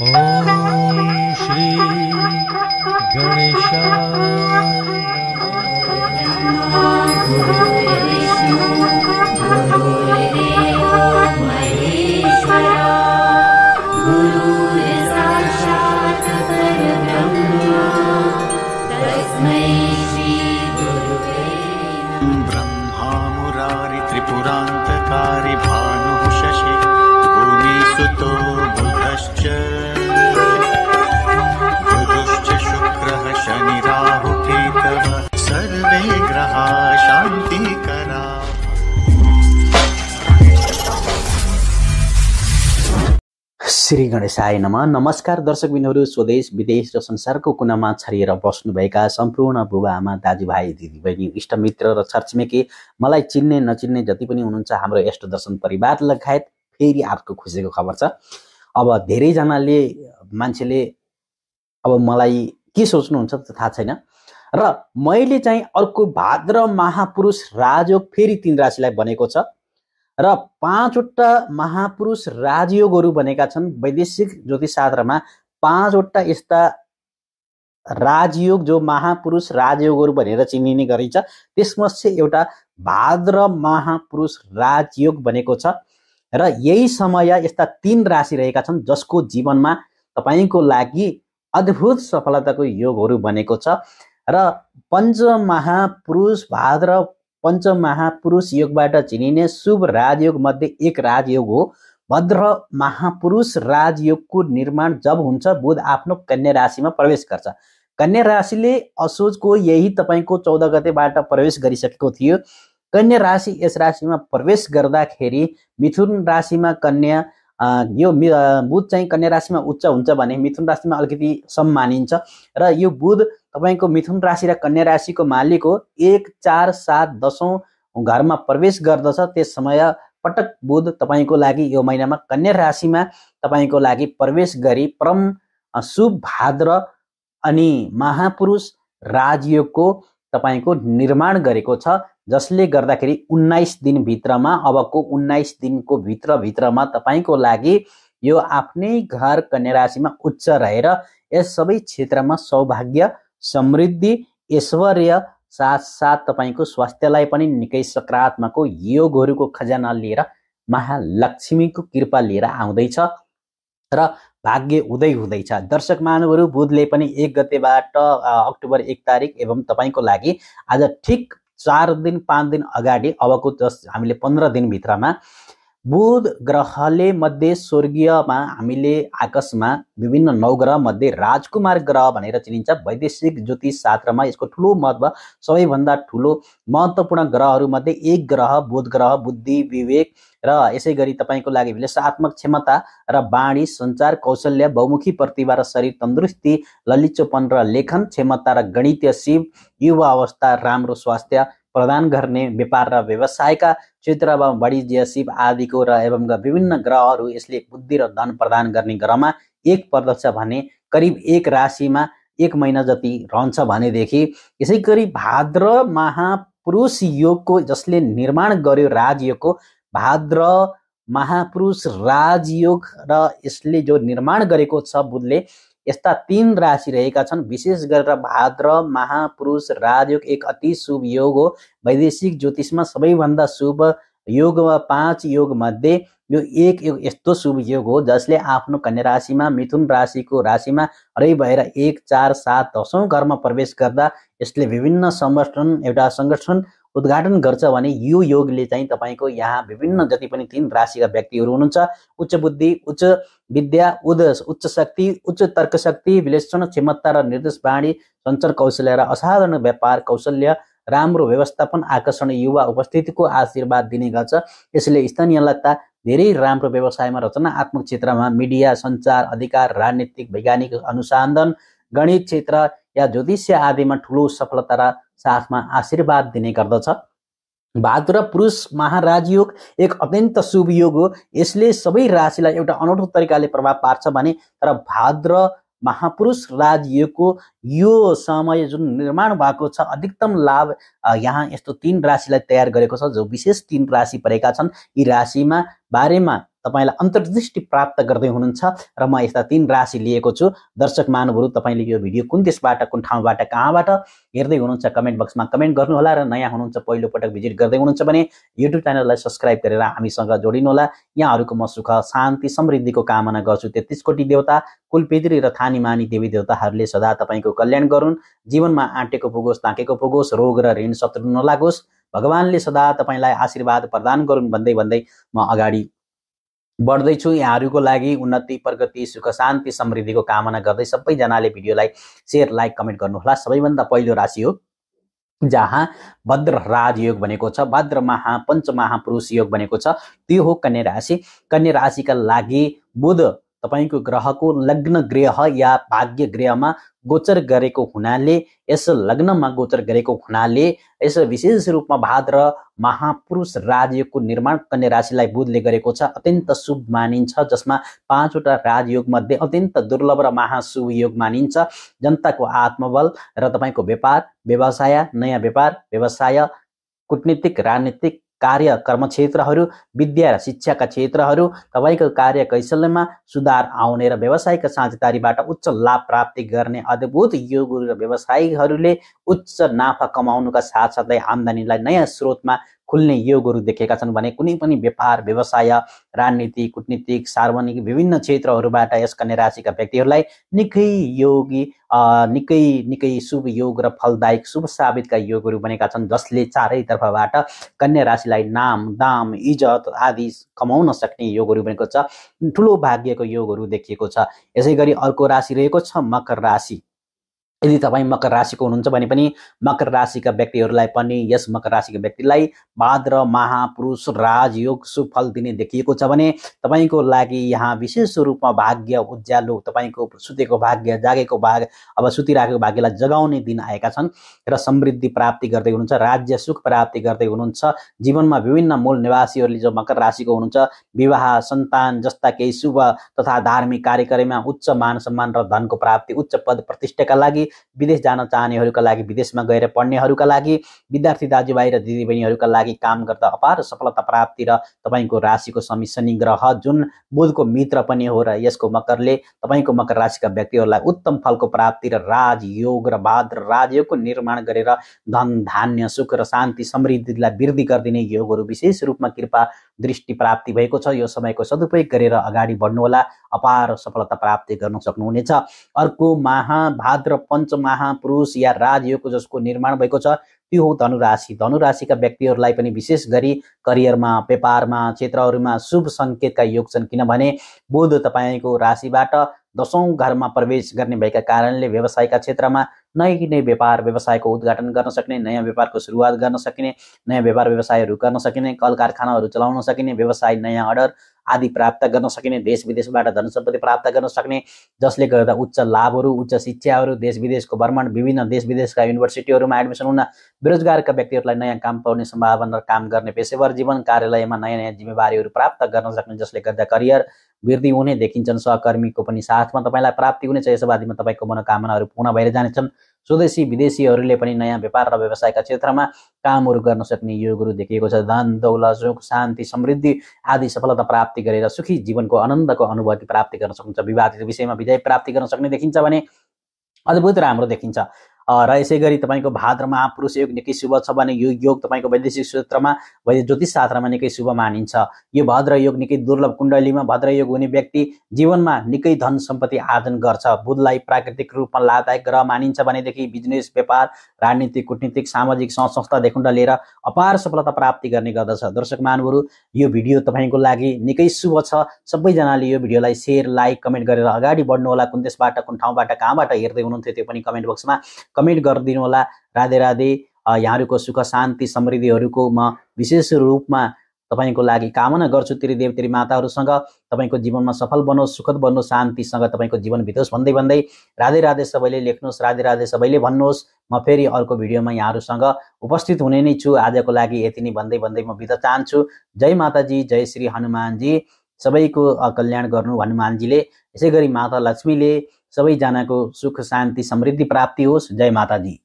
श्री गणेश श्री करा श्री गणेशाय नम नमस्कार दर्शकबिनहरू स्वदेश विदेश र संसारको कुनामा छरिएर बस्नुभएका सम्पूर्ण बुबा आमा दाजुभाइ दिदीबहिनी इष्टमित्र र छरछिमेकी मलाई चिन्ने नचिन्ने जति पनि हुनुहुन्छ हाम्रो यष्ट दर्शन परिवार लगायत फेरि अर्को खुसीको खबर छ अब धेरैजनाले मान्छेले अब मलाई के सोच्नुहुन्छ त थाहा छैन र मैले चाहिँ अर्को भाद्र महापुरुष राजयोग फेरि तिन राशिलाई बनेको छ र पाँचवटा महापुरुष राजयोगहरू बनेका छन् वैदेशिक शास्त्रमा पाँचवटा यस्ता राजयोग जो महापुरुष राजयोगहरू भनेर चिनिने गरिन्छ त्यसमध्ये एउटा भाद्र महापुरुष राजयोग बनेको छ र यही समय यस्ता तिन राशि रहेका छन् जसको जीवनमा तपाईँको लागि अद्भुत सफलताको योगहरू बनेको छ र पञ्चमहापुरुष भाद्र पञ्चमहापुरुष योगबाट चिनिने शुभ राजयोग मध्ये एक राजयोग हो भद्र महापुरुष राजयोगको निर्माण जब हुन्छ बुध आफ्नो कन्या राशिमा प्रवेश गर्छ कन्या राशिले असोजको यही तपाईँको चौध गतेबाट प्रवेश गरिसकेको थियो कन्या राशि यस राशिमा प्रवेश गर्दाखेरि मिथुन राशिमा कन्या यो बुध चाहिँ कन्या राशिमा उच्च हुन्छ भने मिथुन राशिमा अलिकति सम्मानिन्छ र यो बुध तपाईँको मिथुन राशि र कन्या राशिको मालिक हो एक चार सात दसौँ घरमा प्रवेश गर्दछ त्यस समय पटक बुध तपाईँको लागि यो महिनामा कन्या राशिमा तपाईँको लागि प्रवेश गरी परम शुभ भाद्र अनि महापुरुष राजयोगको तपाईँको निर्माण गरेको छ जसले गर्दाखेरि उन्नाइस दिनभित्रमा अबको उन्नाइस दिनको भित्रभित्रमा तपाईँको लागि यो आफ्नै घर कन्या राशिमा उच्च रहेर यस सबै क्षेत्रमा सौभाग्य समृद्धि ऐश्वर्य साथ तपाईँको स्वास्थ्यलाई पनि निकै सकारात्मक हो योगहरूको खजाना लिएर महालक्ष्मीको कृपा लिएर आउँदैछ र भाग्य हुँदै हुँदैछ दर्शक महानुहरू बुधले पनि एक गतेबाट अक्टोबर एक तारिक एवं तपाईँको लागि आज ठिक चार दिन पाँच दिन अगाडि अबको जस हामीले पन्ध्र दिनभित्रमा बुध ग्रहले मध्ये स्वर्गीयमा हामीले आकाशमा विभिन्न नौ ग्रह मध्ये राजकुमार ग्रह भनेर चिनिन्छ वैदेशिक ज्योतिष शास्त्रमा यसको ठुलो महत्त्व सबैभन्दा ठुलो महत्त्वपूर्ण ग्रहहरूमध्ये एक ग्रह बुध ग्रह बुद्धि विवेक र यसै गरी तपाईँको लागि विश्लेषात्मक क्षमता र वाणी सञ्चार कौशल्य बहुमुखी प्रतिभा र शरीर तन्दुरुस्ती ललिचोपन र लेखन क्षमता र गणितीय शिव युवा अवस्था राम्रो स्वास्थ्य प्रदान गर्ने व्यापार र व्यवसायका क्षेत्र वा वाणिज्य शिव आदिको र एवं विभिन्न ग्रहहरू यसले बुद्धि र धन प्रदान गर्ने ग्रहमा एक पर्दछ भने करिब एक राशिमा एक महिना जति रहन्छ भनेदेखि यसै गरी भाद्र महापुरुष योगको जसले निर्माण गर्यो राजयोगको भाद्र महापुरुष राजयोग र यसले जो निर्माण गरेको छ बुधले यस्ता तीन राशि रहेका छन् विशेष गरेर भाद्र महापुरुष राजयोग एक अति शुभ योग हो वैदेशिक ज्योतिषमा सबैभन्दा शुभ योग वा पाँच योग मध्ये यो एक योग यस्तो शुभ योग हो जसले आफ्नो कन्या राशिमा मिथुन राशिको राशिमा हरै भएर एक चार सात दसौँ घरमा प्रवेश गर्दा यसले विभिन्न संगठन एउटा सङ्गठन उद्घाटन गर्छ भने यो योगले चाहिँ तपाईँको यहाँ विभिन्न जति पनि तिन राशिका व्यक्तिहरू हुनुहुन्छ उच्च बुद्धि उच्च विद्या उदय उच्च शक्ति उच्च तर्क शक्ति विश्लेषण क्षमता र निर्देश बाणी सञ्चार कौशल्य र असाधारण व्यापार कौशल्य राम्रो व्यवस्थापन आकर्षण युवा उपस्थितिको आशीर्वाद दिने गर्छ यसले स्थानीय स्थानीयता धेरै राम्रो व्यवसायमा रचनात्मक क्षेत्रमा मिडिया सञ्चार अधिकार राजनीतिक वैज्ञानिक अनुसन्धान गणित क्षेत्र या ज्योतिष आदिमा ठुलो सफलता र साथमा आशीर्वाद दिने गर्दछ भाद्र पुरुष महाराजयोग एक अत्यन्त शुभ योग हो यसले सबै राशिलाई एउटा अनौठो तरिकाले प्रभाव पार्छ भने तर भाद्र महापुरुष राजयोगको यो समय जुन निर्माण भएको छ अधिकतम लाभ यहाँ यस्तो तिन राशिलाई तयार गरेको छ जो विशेष तिन राशि परेका छन् यी राशिमा बारेमा तपाईँलाई अन्तर्दृष्टि प्राप्त गर्दै हुनुहुन्छ र म यस्ता तिन राशि लिएको छु दर्शक महानुभावहरू तपाईँले यो भिडियो कुन देशबाट कुन ठाउँबाट कहाँबाट हेर्दै हुनुहुन्छ कमेन्ट बक्समा कमेन्ट गर्नुहोला र नयाँ हुनुहुन्छ पहिलोपटक भिजिट गर्दै हुनुहुन्छ भने युट्युब च्यानललाई सब्सक्राइब गरेर हामीसँग जोडिनु होला यहाँहरूको म सुख शान्ति समृद्धिको कामना गर्छु तेत्तिस कोटी देवता कुलपितृ र मानी देवी देवताहरूले सदा तपाईँको कल्याण गरून् जीवनमा आँटेको पुगोस् ताकेको पुगोस् रोग र ऋण शत्रु नलागोस् भगवान्ले सदा तपाईँलाई आशीर्वाद प्रदान गरून् भन्दै भन्दै म अगाडि बढ्दैछु यहाँहरूको लागि उन्नति प्रगति सुख शान्ति समृद्धिको कामना गर्दै सबैजनाले भिडियोलाई सेयर लाइक कमेन्ट गर्नुहोला सबैभन्दा पहिलो राशि हो जहाँ भद्र योग बनेको छ भद्र महा पञ्च महापुरुष योग बनेको छ त्यो हो कन्या राशि कन्या राशिका लागि बुध तपाईँको ग्रहको लग्न ग्रह या भाग्य ग्रहमा गोचर गरेको हुनाले यस लग्नमा गोचर गरेको हुनाले यस विशेष रूपमा भाद्र महापुरुष राजयोगको निर्माण कन्या राशिलाई बुधले गरेको छ अत्यन्त शुभ मानिन्छ जसमा पाँचवटा राजयोगमध्ये अत्यन्त दुर्लभ र महाशुभ योग मानिन्छ जनताको आत्मबल र तपाईँको व्यापार व्यवसाय नयाँ व्यापार व्यवसाय कुटनीतिक राजनीतिक कार्य कर्म क्षेत्रहरू विद्या र शिक्षाका क्षेत्रहरू तपाईँको कार्य कैशल्यमा सुधार आउने र व्यवसायिक साझेदारीबाट उच्च लाभ प्राप्ति गर्ने अद्भुत यो र व्यवसायीहरूले उच्च नाफा कमाउनुका साथसाथै आम्दानीलाई नयाँ स्रोतमा खुल्ने योगहरू देखेका छन् भने कुनै पनि व्यापार व्यवसाय राजनीति कुटनीतिक सार्वजनिक विभिन्न क्षेत्रहरूबाट यस कन्या राशिका व्यक्तिहरूलाई निकै योगी निकै निकै शुभ योग र फलदायक शुभ साबितका योगहरू बनेका छन् जसले चारैतर्फबाट कन्या राशिलाई नाम दाम इज्जत आदि कमाउन सक्ने योगहरू बनेको छ ठुलो भाग्यको योगहरू देखिएको छ यसै गरी अर्को राशि रहेको छ मकर राशि यदि तपाईँ मकर राशिको हुनुहुन्छ भने पनि मकर राशिका व्यक्तिहरूलाई पनि यस मकर राशिका व्यक्तिलाई भाद्र महापुरुष राजयोग सुफल दिने देखिएको छ भने तपाईँको लागि यहाँ विशेष रूपमा भाग्य उज्यालो तपाईँको सुतेको भाग्य जागेको भाग अब सुतिराखेको भाग्यलाई जगाउने दिन आएका छन् र समृद्धि प्राप्ति गर्दै हुनुहुन्छ राज्य सुख प्राप्ति गर्दै हुनुहुन्छ जीवनमा विभिन्न मूल निवासीहरूले जो मकर राशिको हुनुहुन्छ विवाह सन्तान जस्ता केही शुभ तथा धार्मिक कार्यक्रममा उच्च मान सम्मान र धनको प्राप्ति उच्च पद प्रतिष्ठाका लागि विदेश जान चाहनेहरूका लागि विदेशमा गएर पढ्नेहरूका लागि विद्यार्थी दाजुभाइ र दिदीबहिनीहरूका लागि काम गर्दा अपार सफलता प्राप्ति र तपाईँको राशिको शनि ग्रह जुन बुधको मित्र पनि हो र यसको मकरले तपाईँको मकर राशिका व्यक्तिहरूलाई उत्तम फलको प्राप्ति र राजयोग र भाद्र राजयोगको निर्माण गरेर धन धान्य सुख र शान्ति समृद्धिलाई वृद्धि गरिदिने योगहरू विशेष रूपमा कृपा दृष्टि प्राप्ति भएको छ यो समयको सदुपयोग गरेर अगाडि बढ्नुहोला अपार सफलता प्राप्ति गर्न सक्नुहुनेछ अर्को महाभाद्र पञ्चमहापुरुष या राजयोग जसको निर्माण भएको छ त्यो हो धनुराशि धनुराशिका व्यक्तिहरूलाई पनि विशेष गरी करियरमा व्यापारमा क्षेत्रहरूमा शुभ सङ्केतका योग छन् किनभने बुध तपाईँको राशिबाट दसौँ घरमा प्रवेश गर्ने भएका कारणले व्यवसायका क्षेत्रमा नै नै व्यापार व्यवसायको उद्घाटन गर्न सक्ने नयाँ व्यापारको सुरुवात गर्न सकिने नयाँ व्यापार व्यवसायहरू गर्न सकिने कल कारखानाहरू चलाउन सकिने व्यवसाय नयाँ अर्डर आदि प्राप्त गर्न सकिने देश विदेशबाट धन सम्पत्ति प्राप्त गर्न सक्ने जसले गर्दा उच्च लाभहरू उच्च शिक्षाहरू देश विदेशको भ्रमण विभिन्न देश विदेशका युनिभर्सिटीहरूमा एडमिसन हुन बेरोजगारका व्यक्तिहरूलाई नयाँ काम पाउने सम्भावना र काम गर्ने पेसेवर जीवन कार्यालयमा नयाँ नयाँ जिम्मेवारीहरू प्राप्त गर्न सक्ने जसले गर्दा करियर वृद्धि हुने देखिन्छन् सहकर्मीको पनि साथमा तपाईँलाई प्राप्ति हुनेछ यसो आदिमा तपाईँको मनोकामनाहरू पूर्ण भएर जानेछन् स्वदेशी विदेशीहरूले पनि नयाँ व्यापार र व्यवसायका क्षेत्रमा कामहरू गर्न सक्ने योगहरू देखिएको छ धन दौलत सुख शान्ति समृद्धि आदि सफलता प्राप्ति गरेर सुखी जीवनको आनन्दको अनुभूति प्राप्ति गर्न सक्नुहुन्छ विवादित विषयमा विजय प्राप्ति गर्न सक्ने देखिन्छ भने अद्भुत राम्रो देखिन्छ र यसै गरी तपाईँको भाद्र महापुरुष योग निकै शुभ छ भने यो योग तपाईँको वैदेशिक क्षेत्रमा वैदिक ज्योतिष शास्त्रमा निकै शुभ मानिन्छ यो भद्र योग निकै दुर्लभ कुण्डलीमा भद्र योग हुने व्यक्ति जीवनमा निकै धन सम्पत्ति आर्जन गर्छ बुधलाई प्राकृतिक रूपमा लाभदायक ग्रह मानिन्छ भनेदेखि बिजनेस व्यापार राजनीतिक कुटनीतिक सामाजिक संस्था संस्थादेखि लिएर अपार सफलता प्राप्ति गर्ने गर्दछ दर्शक महानुहरू यो भिडियो तपाईँको लागि निकै शुभ छ सबैजनाले यो भिडियोलाई सेयर लाइक कमेन्ट गरेर अगाडि बढ्नुहोला कुन देशबाट कुन ठाउँबाट कहाँबाट हेर्दै हुनुहुन्थ्यो त्यो पनि कमेन्ट बक्समा कमेन्ट गरिदिनु होला राधे राधे यहाँहरूको सुख शान्ति समृद्धिहरूको म विशेष रूपमा तपाईँको लागि कामना गर्छु त्रिदेव तेरी माताहरूसँग तपाईँको जीवनमा सफल बनोस् सुखद बनोस् शान्तिसँग तपाईँको जीवन बितोस् भन्दै भन्दै राधे राधे सबैले लेख्नुहोस् राधे राधे सबैले भन्नुहोस् म फेरि अर्को भिडियोमा यहाँहरूसँग उपस्थित हुने नै छु आजको लागि यति नै भन्दै भन्दै म बिदा चाहन्छु जय माताजी जय श्री हनुमानजी सबैको कल्याण गर्नु हनुमानजीले यसै गरी माता लक्ष्मीले सबैजनाको सुख शान्ति समृद्धि प्राप्ति होस् जय माताजी